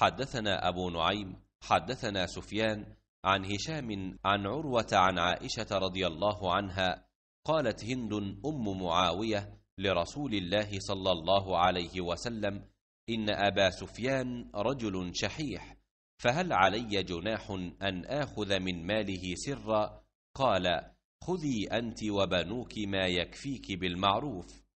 حدثنا أبو نعيم حدثنا سفيان عن هشام عن عروة عن عائشة رضي الله عنها قالت هند أم معاوية لرسول الله صلى الله عليه وسلم إن أبا سفيان رجل شحيح فهل علي جناح أن آخذ من ماله سرا؟ قال خذي أنت وبنوك ما يكفيك بالمعروف